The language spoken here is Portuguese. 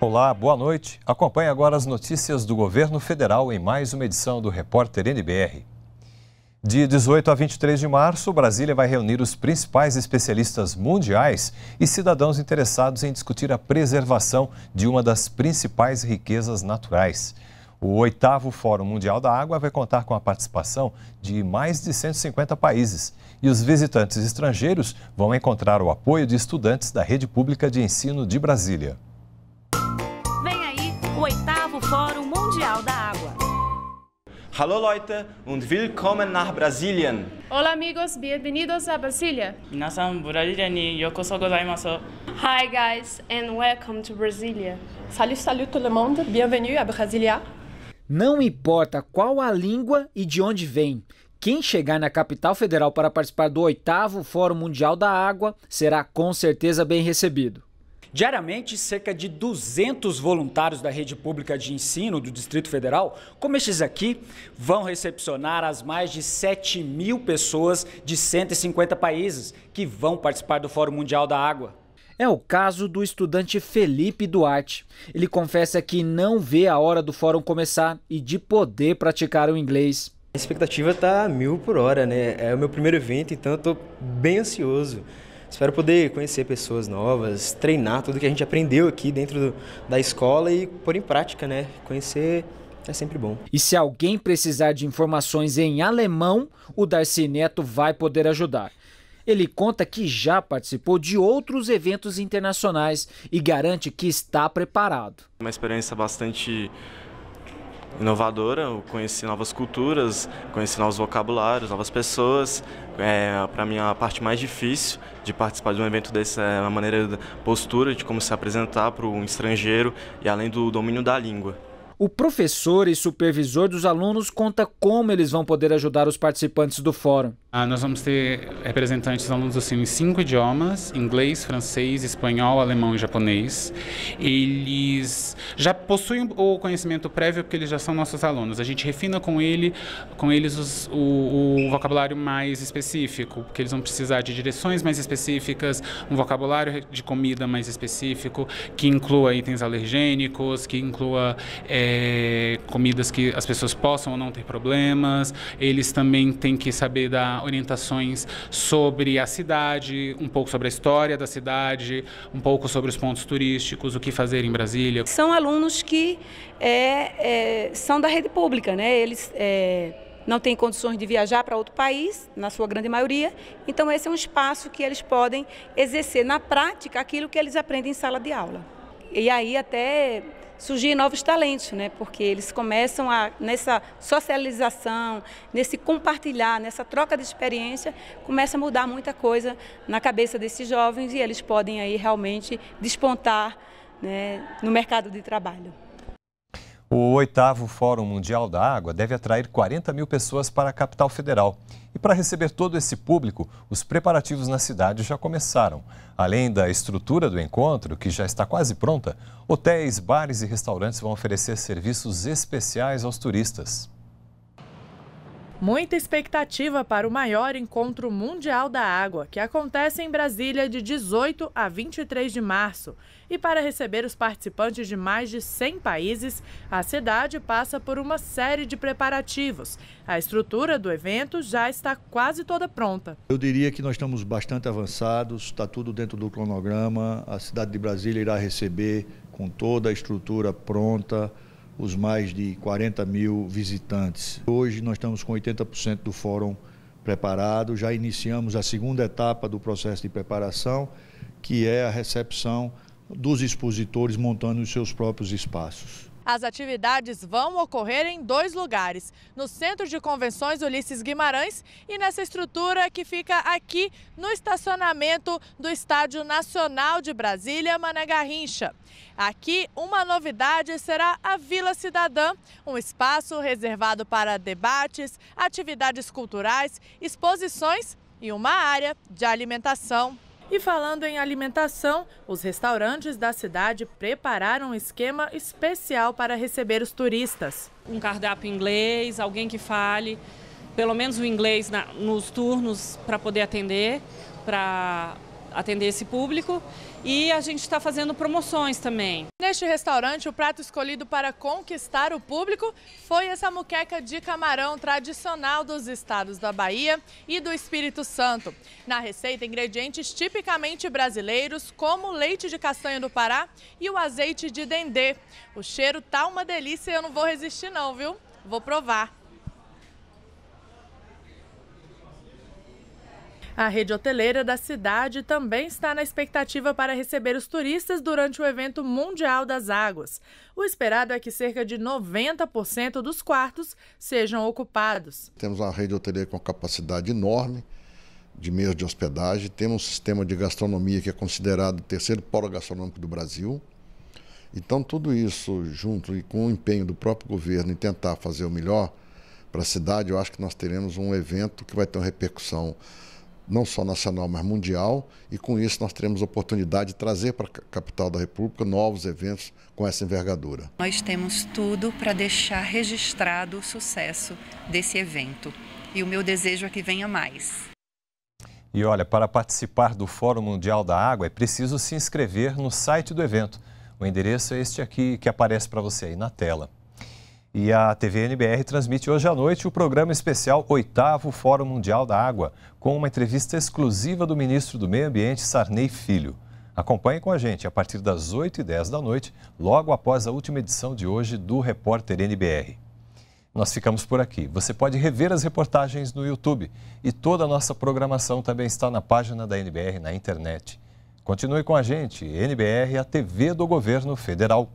Olá, boa noite. Acompanhe agora as notícias do governo federal em mais uma edição do Repórter NBR. De 18 a 23 de março, Brasília vai reunir os principais especialistas mundiais e cidadãos interessados em discutir a preservação de uma das principais riquezas naturais. O oitavo Fórum Mundial da Água vai contar com a participação de mais de 150 países. E os visitantes estrangeiros vão encontrar o apoio de estudantes da Rede Pública de Ensino de Brasília. Vem aí o oitavo Fórum Mundial da Água Hallo Leute und willkommen nach Brasilien. Hola amigos, bienvenidos a Brasilia. Minasan Brasilia ni yokoso gozaimasu. Hi guys and welcome to Brasilia. Salut salut tout le monde, bienvenue à Brasilia. Não importa qual a língua e de onde vem, quem chegar na capital federal para participar do oitavo Fórum Mundial da Água será com certeza bem recebido. Diariamente, cerca de 200 voluntários da rede pública de ensino do Distrito Federal, como estes aqui, vão recepcionar as mais de 7 mil pessoas de 150 países que vão participar do Fórum Mundial da Água. É o caso do estudante Felipe Duarte. Ele confessa que não vê a hora do fórum começar e de poder praticar o inglês. A expectativa está mil por hora, né? É o meu primeiro evento, então eu estou bem ansioso. Espero poder conhecer pessoas novas, treinar tudo que a gente aprendeu aqui dentro do, da escola e pôr em prática, né? Conhecer é sempre bom. E se alguém precisar de informações em alemão, o Darcy Neto vai poder ajudar. Ele conta que já participou de outros eventos internacionais e garante que está preparado. Uma experiência bastante inovadora, eu conheci novas culturas, conheci novos vocabulários, novas pessoas. É, para mim, a parte mais difícil de participar de um evento desse é a maneira, postura de como se apresentar para um estrangeiro e além do domínio da língua. O professor e supervisor dos alunos conta como eles vão poder ajudar os participantes do fórum. Ah, nós vamos ter representantes dos alunos do CIM em cinco idiomas: inglês, francês, espanhol, alemão e japonês. Eles já possuem o conhecimento prévio porque eles já são nossos alunos. A gente refina com, ele, com eles os, o, o vocabulário mais específico, porque eles vão precisar de direções mais específicas, um vocabulário de comida mais específico, que inclua itens alergênicos, que inclua. É, eh, comidas que as pessoas possam ou não ter problemas. Eles também têm que saber dar orientações sobre a cidade, um pouco sobre a história da cidade, um pouco sobre os pontos turísticos, o que fazer em Brasília. São alunos que é, é, são da rede pública, né? Eles é, não têm condições de viajar para outro país, na sua grande maioria. Então, esse é um espaço que eles podem exercer na prática aquilo que eles aprendem em sala de aula. E aí, até surgir novos talentos, né? Porque eles começam a nessa socialização, nesse compartilhar, nessa troca de experiência, começa a mudar muita coisa na cabeça desses jovens e eles podem aí realmente despontar né, no mercado de trabalho. O oitavo Fórum Mundial da Água deve atrair 40 mil pessoas para a capital federal. E para receber todo esse público, os preparativos na cidade já começaram. Além da estrutura do encontro, que já está quase pronta, hotéis, bares e restaurantes vão oferecer serviços especiais aos turistas. Muita expectativa para o maior encontro mundial da água, que acontece em Brasília de 18 a 23 de março. E para receber os participantes de mais de 100 países, a cidade passa por uma série de preparativos. A estrutura do evento já está quase toda pronta. Eu diria que nós estamos bastante avançados, está tudo dentro do cronograma. A cidade de Brasília irá receber com toda a estrutura pronta os mais de 40 mil visitantes. Hoje nós estamos com 80% do fórum preparado, já iniciamos a segunda etapa do processo de preparação, que é a recepção dos expositores montando os seus próprios espaços. As atividades vão ocorrer em dois lugares, no Centro de Convenções Ulisses Guimarães e nessa estrutura que fica aqui no estacionamento do Estádio Nacional de Brasília, Mané Garrincha. Aqui, uma novidade será a Vila Cidadã, um espaço reservado para debates, atividades culturais, exposições e uma área de alimentação. E falando em alimentação, os restaurantes da cidade prepararam um esquema especial para receber os turistas. Um cardápio inglês, alguém que fale pelo menos o inglês na, nos turnos para poder atender, para atender esse público. E a gente está fazendo promoções também. Neste restaurante, o prato escolhido para conquistar o público foi essa muqueca de camarão tradicional dos estados da Bahia e do Espírito Santo. Na receita, ingredientes tipicamente brasileiros, como leite de castanha do Pará e o azeite de dendê. O cheiro tá uma delícia e eu não vou resistir não, viu? Vou provar. A rede hoteleira da cidade também está na expectativa para receber os turistas durante o evento Mundial das Águas. O esperado é que cerca de 90% dos quartos sejam ocupados. Temos uma rede hoteleira com capacidade enorme de meios de hospedagem, temos um sistema de gastronomia que é considerado o terceiro polo gastronômico do Brasil. Então, tudo isso junto e com o empenho do próprio governo em tentar fazer o melhor para a cidade, eu acho que nós teremos um evento que vai ter uma repercussão não só nacional, mas mundial, e com isso nós teremos oportunidade de trazer para a capital da República novos eventos com essa envergadura. Nós temos tudo para deixar registrado o sucesso desse evento, e o meu desejo é que venha mais. E olha, para participar do Fórum Mundial da Água é preciso se inscrever no site do evento. O endereço é este aqui que aparece para você aí na tela. E a TV NBR transmite hoje à noite o programa especial Oitavo Fórum Mundial da Água, com uma entrevista exclusiva do ministro do Meio Ambiente, Sarney Filho. Acompanhe com a gente a partir das 8h10 da noite, logo após a última edição de hoje do Repórter NBR. Nós ficamos por aqui. Você pode rever as reportagens no YouTube e toda a nossa programação também está na página da NBR na internet. Continue com a gente, NBR, a TV do Governo Federal.